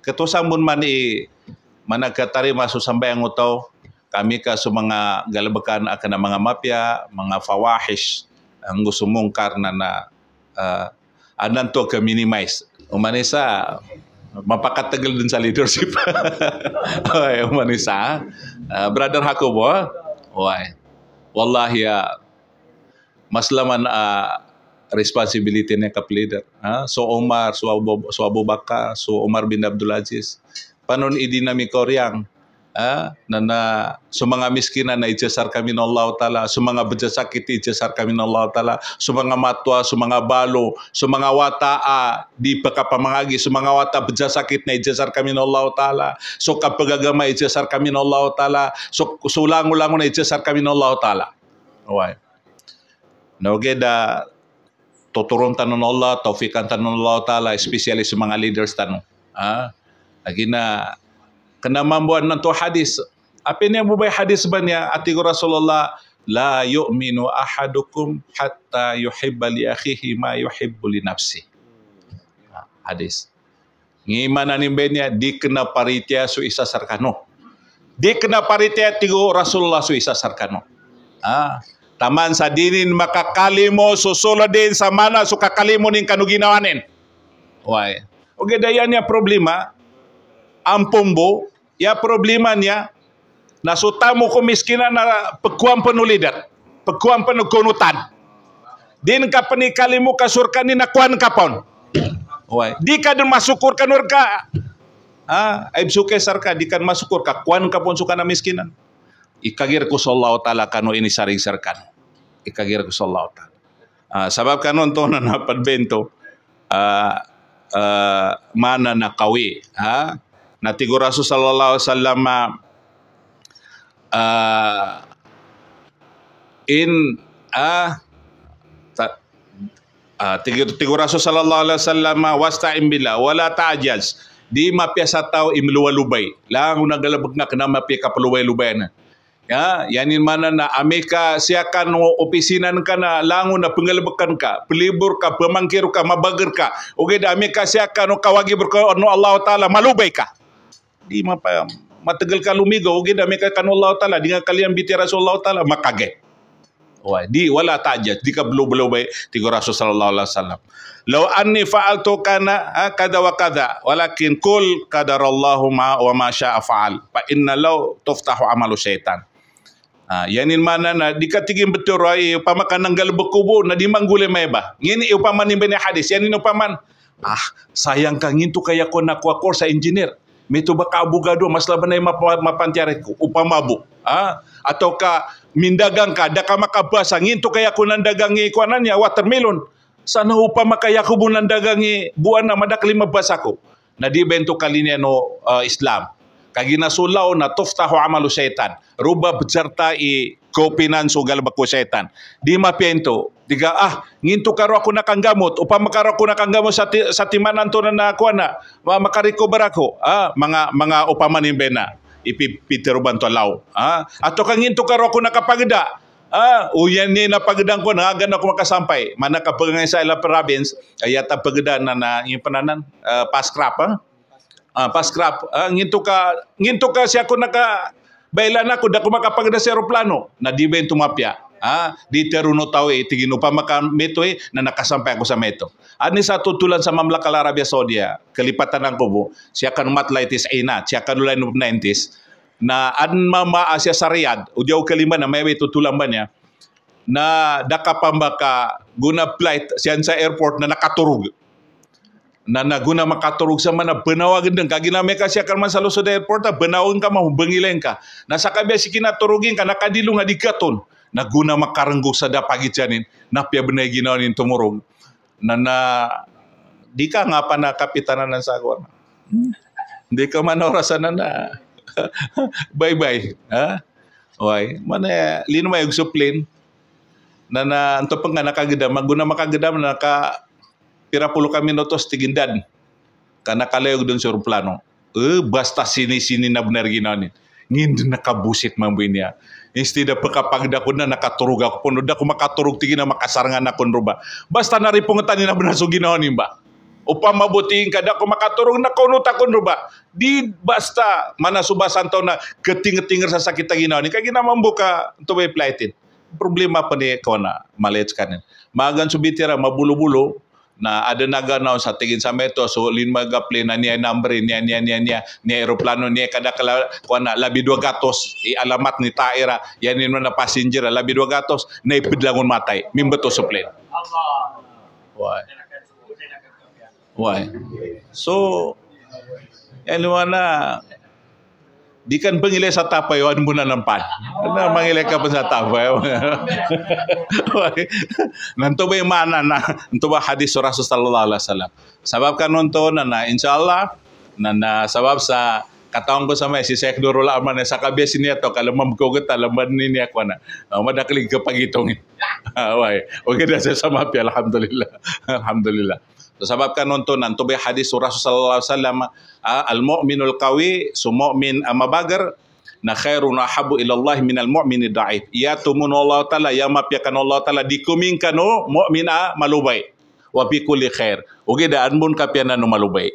Ketusang mun man i managatari yang utaw kami ka sa mga galabakan akan ng mga mapya, mga fawahish ang gusto mong karna na uh, anan to ka minimize. Umanisa, mapakatagal din sa leadership. Ay, umanisa. Uh, brother Jacobo, woi, Wallahi, uh, ah, mas laman uh, ah, responsibility ng leader. Ha? So Omar, so Abu, so Abu Bakar, so Omar bin Abdul Aziz. Panon idinami koryang ha? na, na so mga miskina na ijasar kami ng Allah Ta'ala, so mga bajasakit ijasar kami ng Allah Ta'ala, so mga matwa, so mga balo, so mga wataa, di pa So mga wata bajasakit na ijasar kami ng Allah Ta'ala, so kapagagama ijasar kami ng Allah Ta'ala, so sulangulango na ijasar kami ng Allah Ta'ala. Okay. Now, okay, the tuturong tanong Allah, taufikan tanong Allah Ta'ala, especially sa mga leaders tanong. Ha? Lagi na, kena mambuan ng hadis. Apa ni yang bubay hadis ba niya? Ati ko Rasulullah, La yu'minu ahadukum hatta yuhibba li akhihi ma yuhibbu li nafsi. Ha, hadis. Ngimana ni ba niya? Di kena paritya su isa sarkano. Di kena paritya tigo Rasulullah su isa sarkano. Ha? Taman sa dinin makakalimo susulod din sa mana suka kakalimo ning kanu ginawanin. Why? Okay, dayan niya problema. Ang pumbo, ya problema niya, nasutamo ko miskinan na pagkuang panulidat, penuh panugkunutan. Din ka panikalimo kasurkan ni nakuan kapon. Why? Di ka dun masukur kanur ka. Ah, aib suke sarka, di ka masukur kakuan kapon suka na miskinan ikagir ko sa Ta'ala kano ini sarig-sarkan. Ikagir ko sa Allah Ta'ala. Uh, sabab kanon to ah, ah, na napadbento, uh, uh, mana nakawi. Ha? Natigo Rasul Sallallahu Wasallam uh, in ah uh, uh, tigo Rasul Sallallahu Alaihi Wasallam wasta'in bila wala ta'jaz di mapiasa tao imluwalubay. Lang nagalabag na kana mapiya kapaluway-lubay na. Ya, yani mana na ameka siakan opisinan kana langu na pengelebekan ka, pelibur ka, pemangkir ka, mabager ka. Oke, da ameka siakan oh, ka wagi berka oh, no Allah Taala malu ka. Di mapa matagal ka lumigo. oke da ameka kan Allah Taala dengan kalian biti Rasulullah Taala makage. Wah, oh, di wala tajat jika belum belum baik tiga Rasul Sallallahu Alaihi Wasallam. Lau anni fa'altu kana kada wa kada walakin kul kadarallahu ma wa ma syaa fa'al fa inna law tuftahu amalu syaitan. Ha, eh, ini mana na dikatigin betul rai upama kananggal bekubu na dimanggule meba. Ngini upama ni bani hadis. Ah, ini upama ah sayang kang itu kaya kona ku akor sa engineer. Metu baka abu gado masalah benai mapantiarat ku upama abu. Ha? Ataukah mindagang ka daka makabas angin tu kaya ku nandagangi kuanannya watermelon. Sana upama kaya ku bunandagangi buana madak lima bas aku. Na di bentuk kali ni no uh, Islam. kaginasulaw na tuftaho amalu setan rubab certa i kopinan sugal ko setan di mapiento diga ah nginto karo ako nakanggamot upa makaro ako nakanggamot sa, sa timanan to na nakuha na makarecover ako ah mga mga upaman imbena ipipiteruban to law ah ato kang nginto karo ako nakapagda Ah, uyan ni napagdan ko na nangagan ako makasampay. Manakapagangay sa ila province ayata pagdan na na yung pananan uh, ah, paskrapa. Ah, paskrap. Ah, nginto ka, nginto ka siya ko naka baila na ko da ko makapagda sa eroplano na di ba tumapya. Ah, di teruno tao eh, tigino pa makameto eh, na nakasampay ako sa meto. Ani sa tutulan sa Mamlaka Arabia Saudi, ah, kalipatan ng kubo, siya kanumat lightis ay na, siya kanulay no 90s, na an mama asya ah, sa Riyadh, o diyaw kalima na may tutulan ba niya, na dakapambaka guna flight siya sa airport na nakaturug. nana guna makatoruk mana na benawa gendeng kagina meka siakan masalo soda airport ta benawang ka mau bengilengka na saka biasi kina torugin kana kadilu nga digaton na guna makarengguk sada pagi janin na pia benai ginaonin tomorong nana nga ngapa na kapitanan nan sagor hmm? dika mana rasana na bye bye ha Wai, mana ya? lino may plane nana anto pengana kagedam guna makagedam na naka Pira pirapulo kami no tos tigindan karena kalayo dun suruh plano eh basta sini sini na benar ginanin ngind nakabusit mambo niya instead of pagkapagda ko na nakaturog ako puno da ko makaturog tigin na makasarangan na kon ba basta naripungetan ni na benar so ginanin ba upang mabutiin kada ko makaturong na kunuta kun ba di basta manasubasan to na keting-keting sa sakit ang ginawa ni kaya ginamambo ka to be plighted problema pa ni ko na malets kanin magan subitira mabulo na ada naga na sa tingin sa meto so lin mga plane na niya number niya niya niya niya niya aeroplano niya kada kala kwa na labi dua gatos i eh, alamat ni taera yan ni na passenger labi dua gatos na ipidlangon matay mimbeto sa plane why why so anyone na di kan pengile satapa yo ya, an bunan nampan na mangile ka pun satapa yo ya. nanto ba mana na nanto ba hadis rasul sallallahu alaihi wasallam sabab kan nonton na insyaallah na na sabab sa katawang ko sama si Sheikh Nurul Aman sa kabes niya to kalamam ko gata laman ni niya ko na uh, madaklig ka pagitong uh, wai okay na sa sama alhamdulillah alhamdulillah Sebabkan nonton antum bi hadis surah sallallahu alaihi wasallam ah, al mu'minul qawi sumu'min amma bagar na khairun ahabu ila Allah minal mu'mini da'if ya tumun Allah taala ya ma piakan ya Allah taala dikuminkan o oh, mu'mina ah, malubai wa bi kulli khair oge da anbun ka pianan no malubai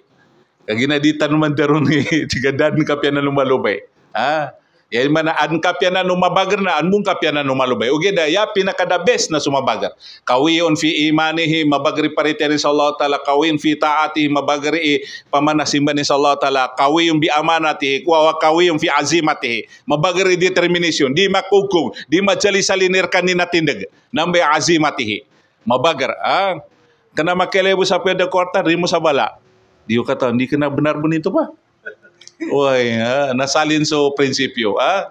kagina di tanuman teruni tiga dan ka pianan no malubai ha ah, E mana an kapyana no mabagar na an mung kapyana no malubay. Oge da ya pinakada best na sumabagar. Kawiyon fi imanihi mabagri pariteri sa Allah taala kawin fi taati mabagri pamanasimba ni sa Allah taala kawiyon bi amanati wa kawiyon fi azimati mabagri determination di makukong di majalisalinerkan kanina tindag nambay azimatihi mabagar ah kana makelebu sa pwede kwarta rimo sa bala. Diyo kata, hindi ka na benar benito pa. Uy, ha? nasalin so prinsipyo. ah,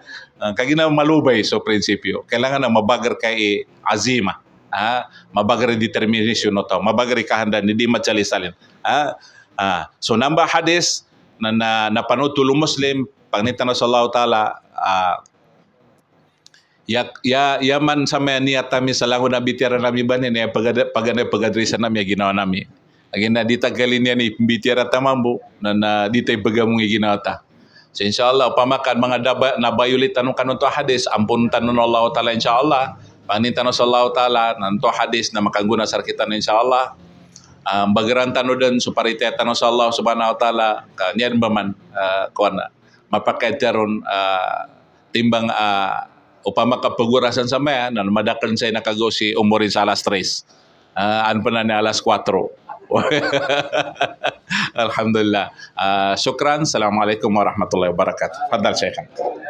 Kagi na malubay so prinsipyo. Kailangan na mabagar kay azima. ah, Mabagar determination no to. Mabagar kahandaan, hindi matsalisalin. Ha? Ah, so namba hadis na, na napanood Muslim pag nitanaw sa Allah Ta'ala ah, ya, ya, yaman sa may niya tami sa langon na bitira nami ba niya eh, pagad, pagadresa nami ginawa nami ಹಾಗೆ ditagalinnya ni pembitiara tamambu na ditay bagamungi ginata so insyaallah pamakan mga daba na bayuli tanukan to hadis ampun tanun Allah taala insyaallah pangitan Allah taala nanto hadis na makaguna sar kita insyaallah um, ah, bagaran tanu dan suparite tanu sallallahu subhanahu wa taala kanian baman uh, ah, kuana mapakai jaron uh, ah, timbang uh, upama kapagurasan sa maya na madakan sa nakagosi umurin sa alas 3 uh, pa na ni alas 4 الحمد لله آه شكرا السلام عليكم ورحمه الله وبركاته تفضل شيخنا